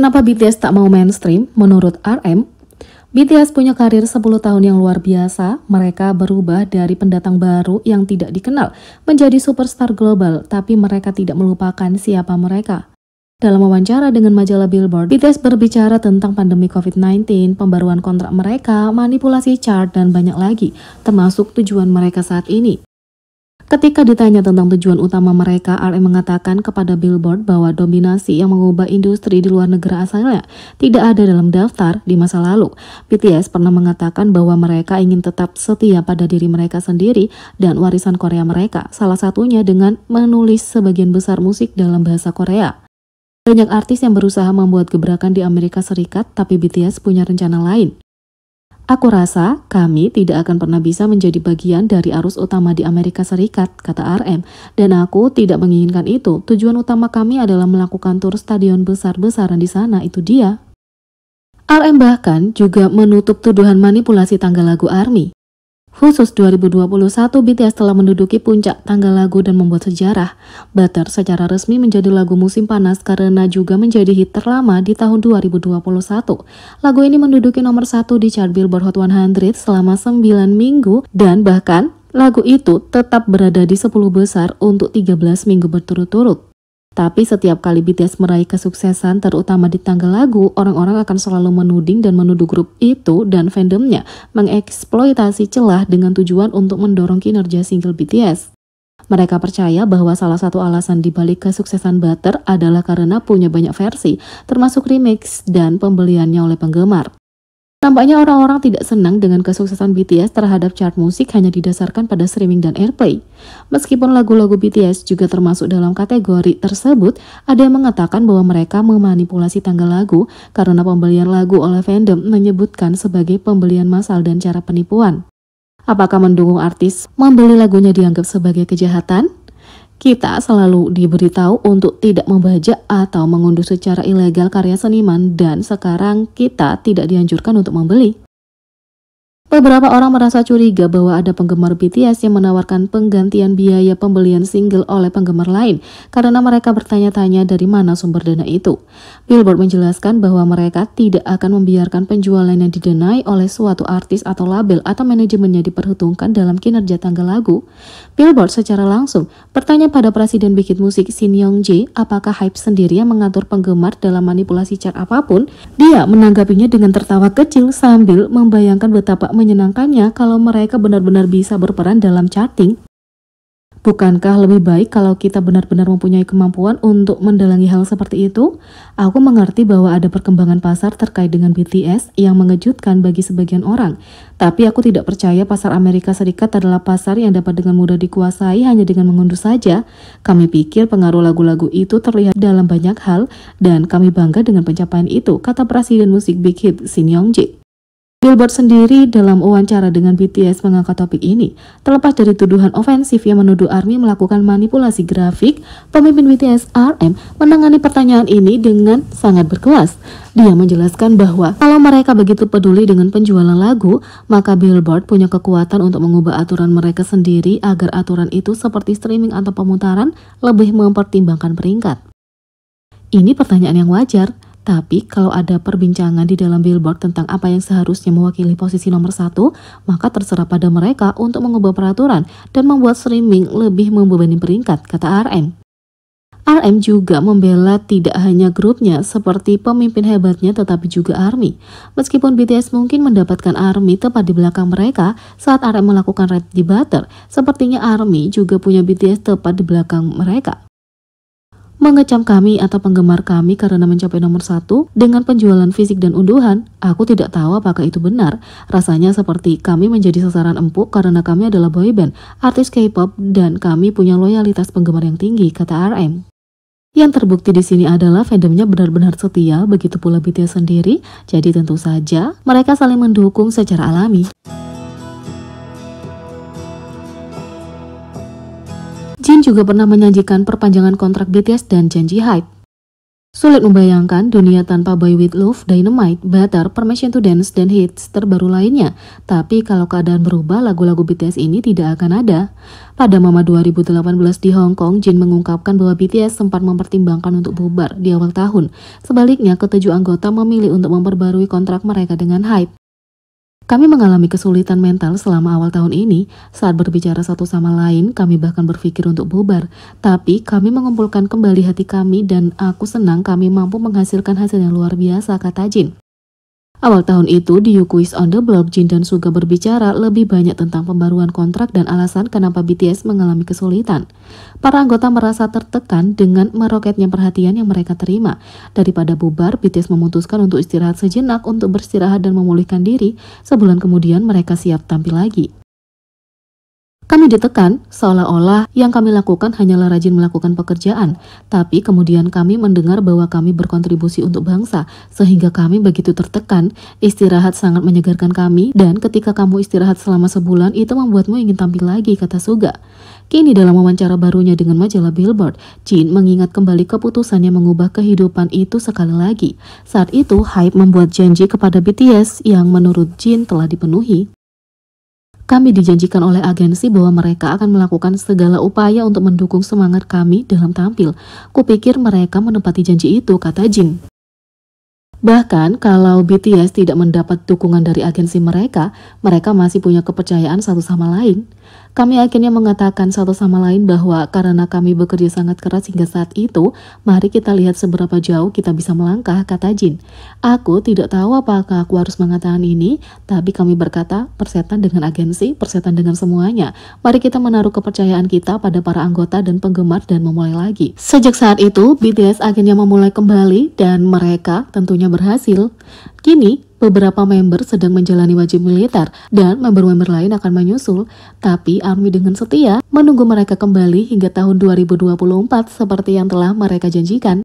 Kenapa BTS tak mau mainstream? Menurut RM, BTS punya karir 10 tahun yang luar biasa. Mereka berubah dari pendatang baru yang tidak dikenal menjadi superstar global, tapi mereka tidak melupakan siapa mereka. Dalam wawancara dengan majalah Billboard, BTS berbicara tentang pandemi COVID-19, pembaruan kontrak mereka, manipulasi chart, dan banyak lagi, termasuk tujuan mereka saat ini. Ketika ditanya tentang tujuan utama mereka, RM mengatakan kepada Billboard bahwa dominasi yang mengubah industri di luar negara asalnya tidak ada dalam daftar di masa lalu. BTS pernah mengatakan bahwa mereka ingin tetap setia pada diri mereka sendiri dan warisan Korea mereka, salah satunya dengan menulis sebagian besar musik dalam bahasa Korea. Banyak artis yang berusaha membuat gebrakan di Amerika Serikat, tapi BTS punya rencana lain. Aku rasa kami tidak akan pernah bisa menjadi bagian dari arus utama di Amerika Serikat, kata RM. Dan aku tidak menginginkan itu. Tujuan utama kami adalah melakukan tur stadion besar-besaran di sana, itu dia. RM bahkan juga menutup tuduhan manipulasi tanggal lagu ARMY. Khusus 2021, BTS telah menduduki puncak tangga lagu dan membuat sejarah. Butter secara resmi menjadi lagu musim panas karena juga menjadi hit terlama di tahun 2021. Lagu ini menduduki nomor satu di chart Billboard Hot 100 selama 9 minggu dan bahkan lagu itu tetap berada di 10 besar untuk 13 minggu berturut-turut. Tapi setiap kali BTS meraih kesuksesan, terutama di tangga lagu, orang-orang akan selalu menuding dan menuduh grup itu dan fandomnya mengeksploitasi celah dengan tujuan untuk mendorong kinerja single BTS. Mereka percaya bahwa salah satu alasan dibalik kesuksesan Butter adalah karena punya banyak versi, termasuk remix dan pembeliannya oleh penggemar. Tampaknya orang-orang tidak senang dengan kesuksesan BTS terhadap chart musik hanya didasarkan pada streaming dan airplay. Meskipun lagu-lagu BTS juga termasuk dalam kategori tersebut, ada yang mengatakan bahwa mereka memanipulasi tanggal lagu karena pembelian lagu oleh fandom menyebutkan sebagai pembelian massal dan cara penipuan. Apakah mendukung artis membeli lagunya dianggap sebagai kejahatan? Kita selalu diberitahu untuk tidak membajak atau mengunduh secara ilegal karya seniman dan sekarang kita tidak dianjurkan untuk membeli. Beberapa orang merasa curiga bahwa ada penggemar BTS yang menawarkan penggantian biaya pembelian single oleh penggemar lain karena mereka bertanya-tanya dari mana sumber dana itu. Billboard menjelaskan bahwa mereka tidak akan membiarkan penjualan yang didenai oleh suatu artis atau label atau manajemennya diperhitungkan dalam kinerja tangga lagu. Billboard secara langsung bertanya pada presiden bikin musik Shin Young Jae apakah hype sendiri yang mengatur penggemar dalam manipulasi chart apapun. Dia menanggapinya dengan tertawa kecil sambil membayangkan betapa menyenangkannya kalau mereka benar-benar bisa berperan dalam chatting. Bukankah lebih baik kalau kita benar-benar mempunyai kemampuan untuk mendalangi hal seperti itu? Aku mengerti bahwa ada perkembangan pasar terkait dengan BTS yang mengejutkan bagi sebagian orang, tapi aku tidak percaya pasar Amerika Serikat adalah pasar yang dapat dengan mudah dikuasai hanya dengan mengunduh saja. Kami pikir pengaruh lagu-lagu itu terlihat dalam banyak hal dan kami bangga dengan pencapaian itu, kata presiden musik Big Hit Shin yong Jik. Billboard sendiri dalam wawancara dengan BTS mengangkat topik ini, terlepas dari tuduhan ofensif yang menuduh ARMY melakukan manipulasi grafik, pemimpin BTS RM menangani pertanyaan ini dengan sangat berkelas. Dia menjelaskan bahwa kalau mereka begitu peduli dengan penjualan lagu, maka Billboard punya kekuatan untuk mengubah aturan mereka sendiri agar aturan itu seperti streaming atau pemutaran lebih mempertimbangkan peringkat. Ini pertanyaan yang wajar, tapi kalau ada perbincangan di dalam billboard tentang apa yang seharusnya mewakili posisi nomor satu, maka terserah pada mereka untuk mengubah peraturan dan membuat streaming lebih membebani peringkat, kata RM. RM juga membela tidak hanya grupnya seperti pemimpin hebatnya tetapi juga ARMY. Meskipun BTS mungkin mendapatkan ARMY tepat di belakang mereka saat RM melakukan red di butter, sepertinya ARMY juga punya BTS tepat di belakang mereka mengecam kami atau penggemar kami karena mencapai nomor satu dengan penjualan fisik dan unduhan, aku tidak tahu apakah itu benar. Rasanya seperti kami menjadi sasaran empuk karena kami adalah boyband, artis K-pop, dan kami punya loyalitas penggemar yang tinggi, kata RM. Yang terbukti di sini adalah fandomnya benar-benar setia, begitu pula BTS sendiri, jadi tentu saja mereka saling mendukung secara alami. Jin juga pernah menyajikan perpanjangan kontrak BTS dan janji hype. Sulit membayangkan dunia tanpa Boy With Love, Dynamite, Butter, Permission to Dance, dan hits terbaru lainnya. Tapi kalau keadaan berubah, lagu-lagu BTS ini tidak akan ada. Pada Mama 2018 di Hong Kong, Jin mengungkapkan bahwa BTS sempat mempertimbangkan untuk bubar di awal tahun. Sebaliknya, ketujuh anggota memilih untuk memperbarui kontrak mereka dengan Hype. Kami mengalami kesulitan mental selama awal tahun ini. Saat berbicara satu sama lain, kami bahkan berpikir untuk bubar. Tapi kami mengumpulkan kembali hati kami dan aku senang kami mampu menghasilkan hasil yang luar biasa, kata Jin. Awal tahun itu, di Yukuis on the Block, Jin dan Suga berbicara lebih banyak tentang pembaruan kontrak dan alasan kenapa BTS mengalami kesulitan. Para anggota merasa tertekan dengan meroketnya perhatian yang mereka terima. Daripada bubar, BTS memutuskan untuk istirahat sejenak untuk beristirahat dan memulihkan diri. Sebulan kemudian mereka siap tampil lagi. Kami ditekan seolah-olah yang kami lakukan hanyalah rajin melakukan pekerjaan, tapi kemudian kami mendengar bahwa kami berkontribusi untuk bangsa, sehingga kami begitu tertekan. Istirahat sangat menyegarkan kami, dan ketika kamu istirahat selama sebulan, itu membuatmu ingin tampil lagi, kata Suga. Kini dalam wawancara barunya dengan majalah Billboard, Jin mengingat kembali keputusannya mengubah kehidupan itu sekali lagi. Saat itu, Hype membuat janji kepada BTS yang menurut Jin telah dipenuhi. Kami dijanjikan oleh agensi bahwa mereka akan melakukan segala upaya untuk mendukung semangat kami dalam tampil. Kupikir mereka menepati janji itu, kata Jin. Bahkan kalau BTS tidak mendapat dukungan dari agensi mereka, mereka masih punya kepercayaan satu sama lain. Kami akhirnya mengatakan satu sama lain bahwa karena kami bekerja sangat keras hingga saat itu, mari kita lihat seberapa jauh kita bisa melangkah, kata Jin. Aku tidak tahu apakah aku harus mengatakan ini, tapi kami berkata, persetan dengan agensi, persetan dengan semuanya. Mari kita menaruh kepercayaan kita pada para anggota dan penggemar dan memulai lagi. Sejak saat itu, BTS akhirnya memulai kembali dan mereka tentunya berhasil. Kini, Beberapa member sedang menjalani wajib militer dan member-member lain akan menyusul, tapi ARMY dengan setia menunggu mereka kembali hingga tahun 2024 seperti yang telah mereka janjikan.